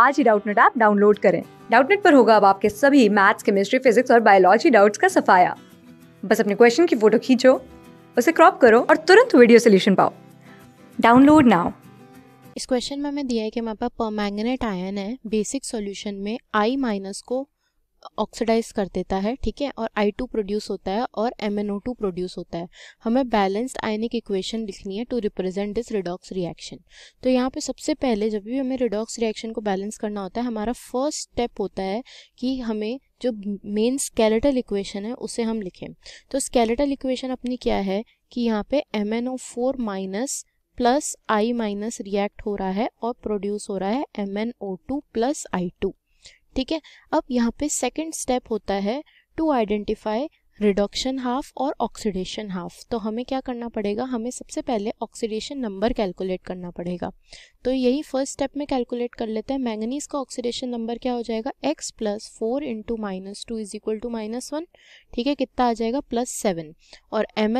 आज ही Doubtnut app download करें डाउटनेट पर होगा अब आपके सभी मैथ्स केमिस्ट्री फिजिक्स और बायोलॉजी डाउट्स का सफाया बस अपने क्वेश्चन की फोटो खींचो उसे क्रॉप करो और तुरंत वीडियो सोल्यूशन पाओ डाउनलोड नाउ इस क्वेश्चन में हमें दिया है कि हमारे पास परमैंगनेट आयन है बेसिक सॉल्यूशन में आई माइनस को ऑक्सीडाइज कर देता है ठीक है और आई टू प्रोड्यूस होता है और M N O two produce होता है हमें बैलेंस्ड आयनिक इक्वेशन लिखनी है to represent this redox reaction तो यहाँ पे सबसे पहले जब भी हमें रिडॉक्स रिएक्शन को बैलेंस करना होता है हमारा फर्स्ट स्टेप होता है कि हमें जो मेन स्केलेटल इक्वेशन है उसे हम लिखें तो स्केलेटल इक्वेशन अपनी क्या है कि यहाँ पे M N O four minus plus I minus react हो रहा है और प्रोड्यूस हो रहा है M N O two plus I two ठीक है अब यहाँ पे सेकेंड स्टेप होता है टू आइडेंटिफाई रिडक्शन हाफ और ऑक्सीडेशन हाफ तो हमें क्या करना पड़ेगा हमें सबसे पहले ऑक्सीडेशन नंबर कैलकुलेट करना पड़ेगा तो यही फर्स्ट स्टेप में कैलकुलेट कर लेते हैं मैंगनीज का ऑक्सीडेशन नंबर क्या हो जाएगा x plus four into minus two is equal to minus one ठीक है कितना आ जाएगा प्लस सेवन और एम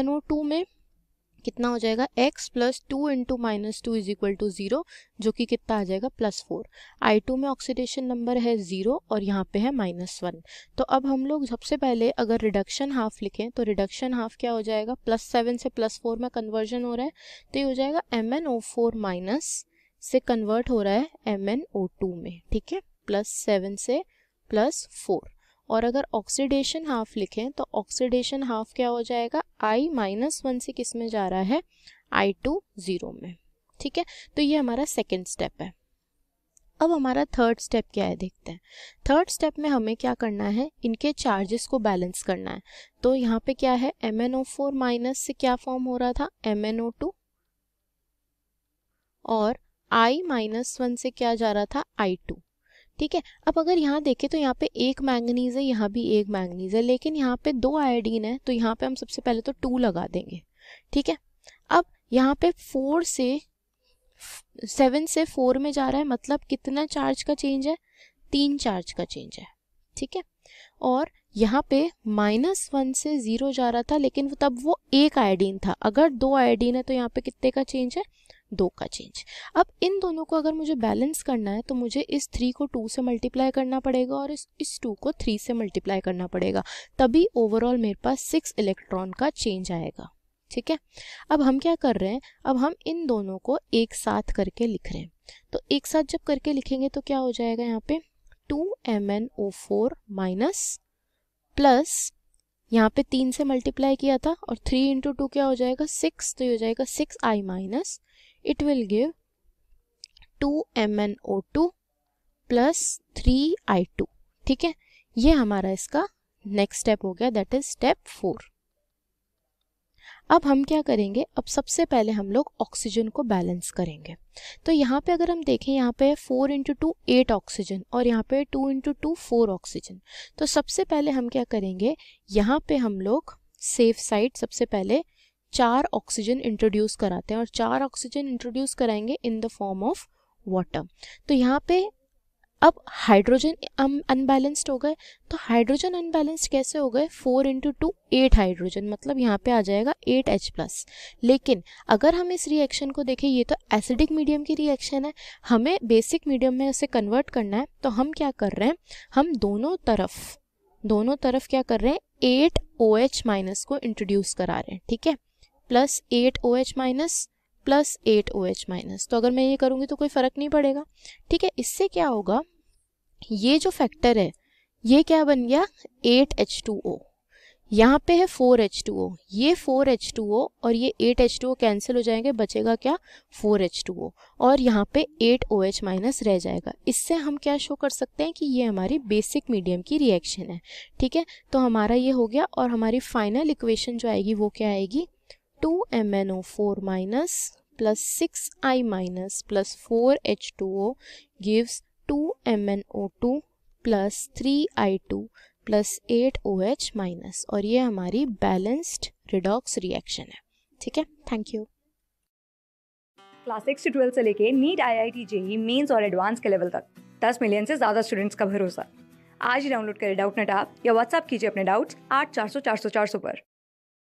में कितना हो जाएगा x plus two into minus two is equal to zero जो कि कितना आ जाएगा प्लस फोर आई टू में ऑक्सीडेशन नंबर है ज़ीरो और यहाँ पे है माइनस वन तो अब हम लोग सबसे पहले अगर रिडक्शन हाफ लिखें तो रिडक्शन हाफ क्या हो जाएगा प्लस सेवन से प्लस फोर में कन्वर्जन हो रहा है तो ये हो जाएगा M N O four minus से कन्वर्ट हो रहा है एम एन ओ टू में ठीक है प्लस सेवन से प्लस फोर और अगर ऑक्सीडेशन हाफ लिखें तो ऑक्सीडेशन हाफ क्या हो जाएगा आई माइनस वन से किस में जा रहा है आई टू ज़ीरो में ठीक है तो ये हमारा सेकेंड स्टेप है अब हमारा थर्ड स्टेप क्या है देखते हैं थर्ड स्टेप में हमें क्या करना है इनके चार्जेस को बैलेंस करना है तो यहाँ पे क्या है M N O four minus से क्या फॉर्म हो रहा था एम एन ओ टू और आई माइनस वन से क्या जा रहा था आई टू ठीक है अब अगर यहाँ देखें तो यहाँ पे एक मैंगनीज है यहाँ भी एक मैंगनीज है लेकिन यहाँ पे दो आयोडीन है तो यहाँ पे हम सबसे पहले तो टू लगा देंगे ठीक है अब यहाँ पे फोर से सेवन से फोर में जा रहा है मतलब कितना चार्ज का चेंज है तीन चार्ज का चेंज है ठीक है और यहाँ पे माइनस वन से ज़ीरो जा रहा था लेकिन वो तब वो एक आयोडीन था अगर दो आयोडीन है तो यहाँ पे कितने का चेंज है दो का चेंज अब इन दोनों को अगर मुझे बैलेंस करना है तो मुझे इस थ्री को टू से मल्टीप्लाई करना पड़ेगा और इस इस टू को थ्री से मल्टीप्लाई करना पड़ेगा तभी ओवरऑल मेरे पास सिक्स इलेक्ट्रॉन का चेंज आएगा ठीक है अब हम क्या कर रहे हैं अब हम इन दोनों को एक साथ करके लिख रहे हैं तो एक साथ जब करके लिखेंगे तो क्या हो जाएगा यहाँ पे two M N O four minus plus यहाँ पे तीन से मल्टीप्लाई किया था और थ्री इंटू टू क्या हो जाएगा सिक्स तो ये हो जाएगा six I minus it will give 2 MnO2 plus three I ठीक है ये हमारा इसका नेक्स्ट स्टेप हो गया दैट इज स्टेप फोर अब हम क्या करेंगे अब सबसे पहले हम लोग ऑक्सीजन को बैलेंस करेंगे तो यहाँ पे अगर हम देखें यहाँ पे four into two eight oxygen और यहाँ पे two into two four oxygen तो सबसे पहले हम क्या करेंगे यहाँ पे हम लोग सेफ साइड सबसे पहले चार ऑक्सीजन इंट्रोड्यूस कराते हैं और चार ऑक्सीजन इंट्रोड्यूस कराएंगे in the form of water तो यहाँ पे अब हाइड्रोजन अनबैलेंस्ड हो गए तो हाइड्रोजन अनबैलेंस्ड कैसे हो गए four into two eight hydrogen मतलब यहाँ पे आ जाएगा एट एच प्लस लेकिन अगर हम इस रिएक्शन को देखें ये तो एसिडिक मीडियम की रिएक्शन है हमें बेसिक मीडियम में उसे कन्वर्ट करना है तो हम क्या कर रहे हैं हम दोनों तरफ दोनों तरफ क्या कर रहे हैं एट ओ एच माइनस को इंट्रोड्यूस करा रहे हैं ठीक है plus eight O H minus plus eight O H minus तो अगर मैं ये करूँगी तो कोई फ़र्क नहीं पड़ेगा ठीक है इससे क्या होगा ये जो फैक्टर है ये क्या बन गया एट एच टू ओ यहाँ पे है फोर एच टू ओ ये फोर एच टू ओ और ये eight H two O cancel हो जाएंगे बचेगा क्या फोर एच टू ओ और यहाँ पे एट ओ एच माइनस रह जाएगा इससे हम क्या शो कर सकते हैं कि ये हमारी बेसिक मीडियम की रिएक्शन है ठीक है तो हमारा ये हो गया और हमारी फाइनल इक्वेशन जो आएगी वो क्या आएगी 2 MnO4 minus plus 6I minus plus 4H2O gives 2 MnO2 plus 3I2 plus eight O H minus और ये हमारी बैलेंस्ड रिडॉक्स रिएक्शन है ठीक है थैंक यू क्लास सिक्स से ट्वेल्थ से लेके NEET I I T JEE Mains और एडवांस के लेवल तक दस मिलियन से ज़्यादा स्टूडेंट्स का भरोसा आज ही डाउनलोड करें डाउट नेट आप या व्हाट्सअप कीजिए अपने डाउट्स आठ चार सौ चार सौ चार सौ पर